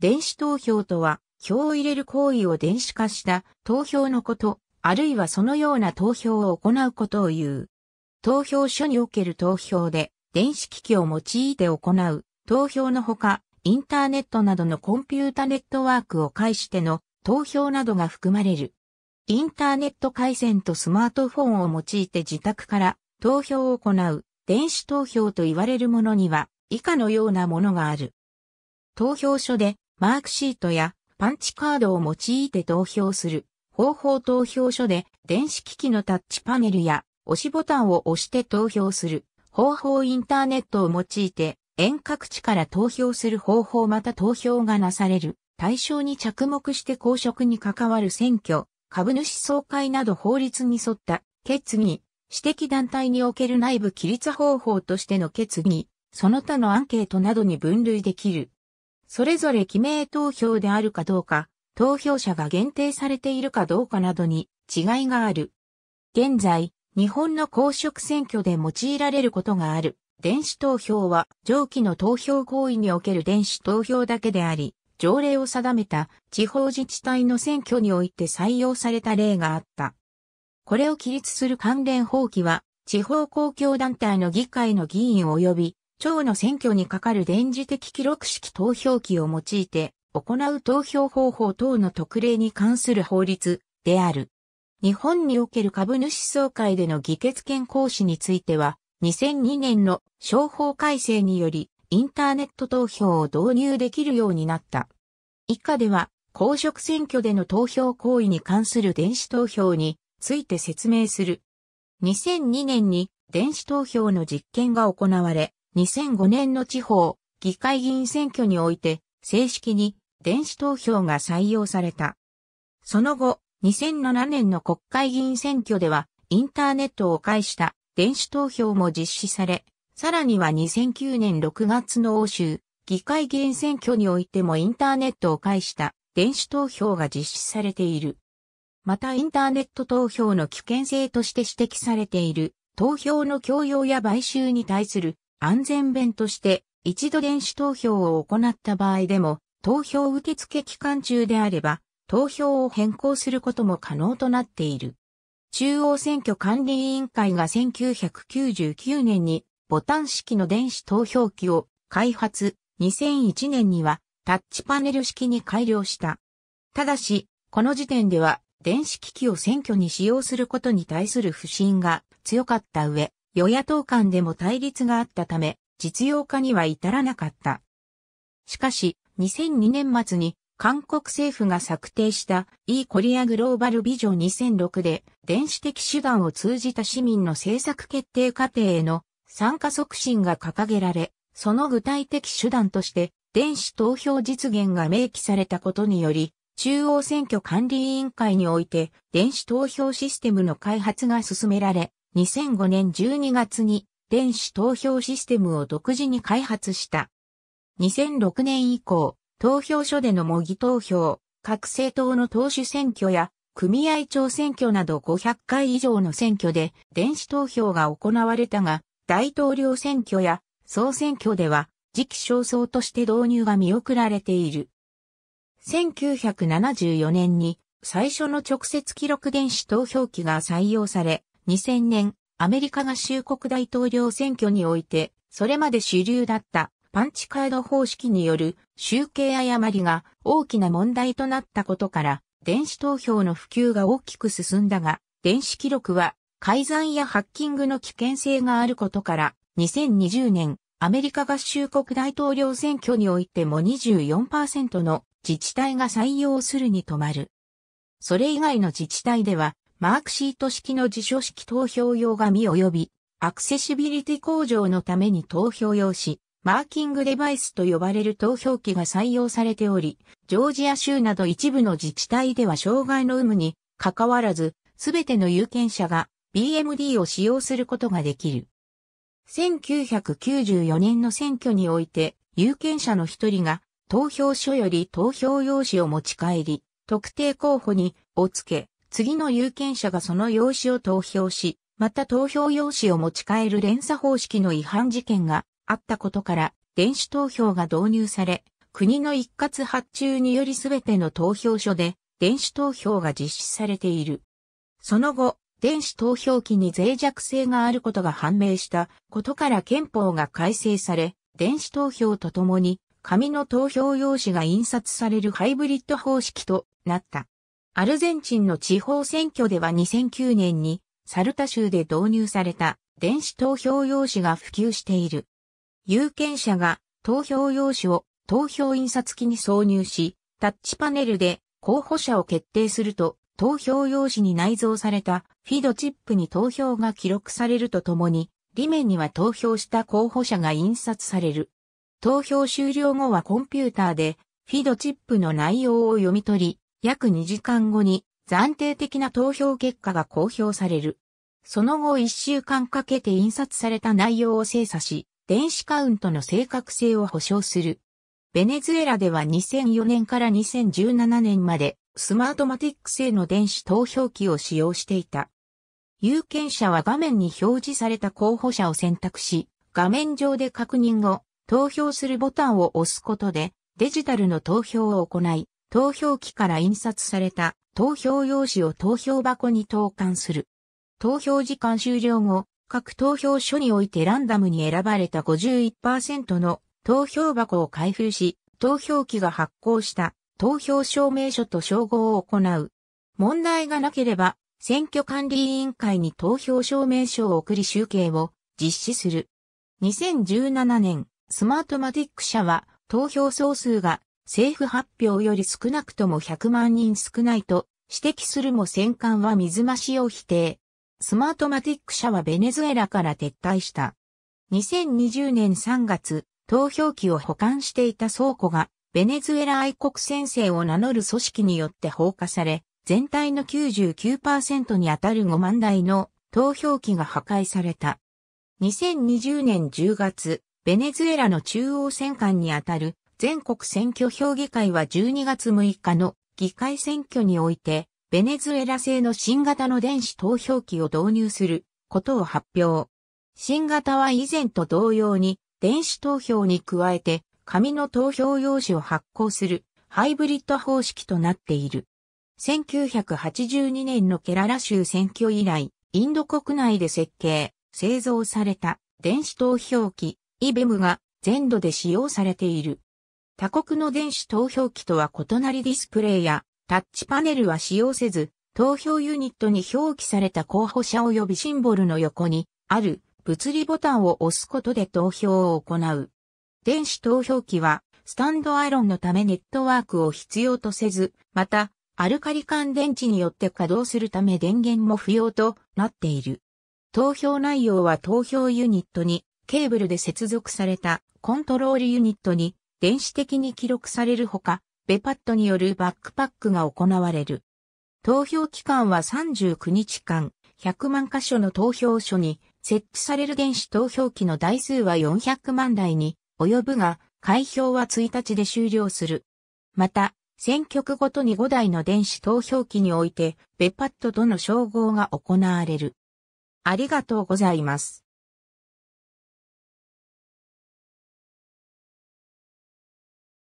電子投票とは、票を入れる行為を電子化した投票のこと、あるいはそのような投票を行うことを言う。投票所における投票で、電子機器を用いて行う投票のほか、インターネットなどのコンピュータネットワークを介しての投票などが含まれる。インターネット回線とスマートフォンを用いて自宅から投票を行う電子投票と言われるものには以下のようなものがある。投票所でマークシートやパンチカードを用いて投票する方法投票所で電子機器のタッチパネルや押しボタンを押して投票する方法インターネットを用いて遠隔地から投票する方法また投票がなされる対象に着目して公職に関わる選挙、株主総会など法律に沿った決議、私的団体における内部規律方法としての決議、その他のアンケートなどに分類できる。それぞれ記名投票であるかどうか、投票者が限定されているかどうかなどに違いがある。現在、日本の公職選挙で用いられることがある。電子投票は上記の投票行為における電子投票だけであり、条例を定めた地方自治体の選挙において採用された例があった。これを規律する関連法規は、地方公共団体の議会の議員及び町の選挙にかかる電磁的記録式投票機を用いて、行う投票方法等の特例に関する法律である。日本における株主総会での議決権行使については、2002年の商法改正により、インターネット投票を導入できるようになった。以下では、公職選挙での投票行為に関する電子投票について説明する。2002年に電子投票の実験が行われ、2005年の地方、議会議員選挙において、正式に電子投票が採用された。その後、2007年の国会議員選挙では、インターネットを介した電子投票も実施され、さらには2009年6月の欧州、議会議員選挙においてもインターネットを介した電子投票が実施されている。またインターネット投票の危険性として指摘されている投票の強要や買収に対する安全弁として一度電子投票を行った場合でも、投票受付期間中であれば、投票を変更することも可能となっている。中央選挙管理委員会が1999年にボタン式の電子投票機を開発、2001年にはタッチパネル式に改良した。ただし、この時点では電子機器を選挙に使用することに対する不信が強かった上、与野党間でも対立があったため、実用化には至らなかった。しかし、2002年末に韓国政府が策定した E コリアグローバルビジョン2006で電子的手段を通じた市民の政策決定過程への参加促進が掲げられ、その具体的手段として電子投票実現が明記されたことにより、中央選挙管理委員会において電子投票システムの開発が進められ、2005年12月に電子投票システムを独自に開発した。2006年以降、投票所での模擬投票、各政党の党首選挙や組合長選挙など500回以上の選挙で電子投票が行われたが、大統領選挙や総選挙では時期尚早として導入が見送られている。1974年に最初の直接記録電子投票機が採用され、2000年、アメリカ合衆国大統領選挙において、それまで主流だったパンチカード方式による集計誤りが大きな問題となったことから、電子投票の普及が大きく進んだが、電子記録は改ざんやハッキングの危険性があることから、2020年、アメリカ合衆国大統領選挙においても24%の自治体が採用するに止まる。それ以外の自治体ではマークシート式の辞書式投票用紙及びアクセシビリティ向上のために投票用紙、マーキングデバイスと呼ばれる投票機が採用されており、ジョージア州など一部の自治体では障害の有無に関わらず、すべての有権者が BMD を使用することができる。1994年の選挙において、有権者の一人が投票所より投票用紙を持ち帰り、特定候補に、をつけ、次の有権者がその用紙を投票し、また投票用紙を持ち帰る連鎖方式の違反事件があったことから、電子投票が導入され、国の一括発注によりすべての投票所で電子投票が実施されている。その後、電子投票機に脆弱性があることが判明したことから憲法が改正され、電子投票とともに紙の投票用紙が印刷されるハイブリッド方式となった。アルゼンチンの地方選挙では2009年にサルタ州で導入された電子投票用紙が普及している。有権者が投票用紙を投票印刷機に挿入し、タッチパネルで候補者を決定すると投票用紙に内蔵されたフィドチップに投票が記録されるとともに、裏面には投票した候補者が印刷される。投票終了後はコンピューターでフィドチップの内容を読み取り、約2時間後に暫定的な投票結果が公表される。その後1週間かけて印刷された内容を精査し、電子カウントの正確性を保証する。ベネズエラでは2004年から2017年までスマートマティック製の電子投票機を使用していた。有権者は画面に表示された候補者を選択し、画面上で確認後、投票するボタンを押すことでデジタルの投票を行い、投票機から印刷された投票用紙を投票箱に投函する。投票時間終了後、各投票所においてランダムに選ばれた51%の投票箱を開封し、投票機が発行した投票証明書と称号を行う。問題がなければ、選挙管理委員会に投票証明書を送り集計を実施する。2017年、スマートマティック社は投票総数が政府発表より少なくとも100万人少ないと指摘するも戦艦は水増しを否定。スマートマティック社はベネズエラから撤退した。2020年3月、投票機を保管していた倉庫が、ベネズエラ愛国先生を名乗る組織によって放火され、全体の99%に当たる5万台の投票機が破壊された。2020年10月、ベネズエラの中央戦艦にあたる全国選挙評議会は12月6日の議会選挙において、ベネズエラ製の新型の電子投票機を導入することを発表。新型は以前と同様に、電子投票に加えて、紙の投票用紙を発行するハイブリッド方式となっている。1982年のケララ州選挙以来、インド国内で設計、製造された電子投票機、イベムが全土で使用されている。他国の電子投票機とは異なりディスプレイやタッチパネルは使用せず、投票ユニットに表記された候補者及びシンボルの横にある物理ボタンを押すことで投票を行う。電子投票機はスタンドアイロンのためネットワークを必要とせず、またアルカリ乾電池によって稼働するため電源も不要となっている。投票内容は投票ユニットにケーブルで接続されたコントロールユニットに電子的に記録されるほか、ベパットによるバックパックが行われる。投票期間は39日間、100万箇所の投票所に設置される電子投票機の台数は400万台に及ぶが、開票は1日で終了する。また、選挙区ごとに5台の電子投票機において、ベパットとの称号が行われる。ありがとうございます。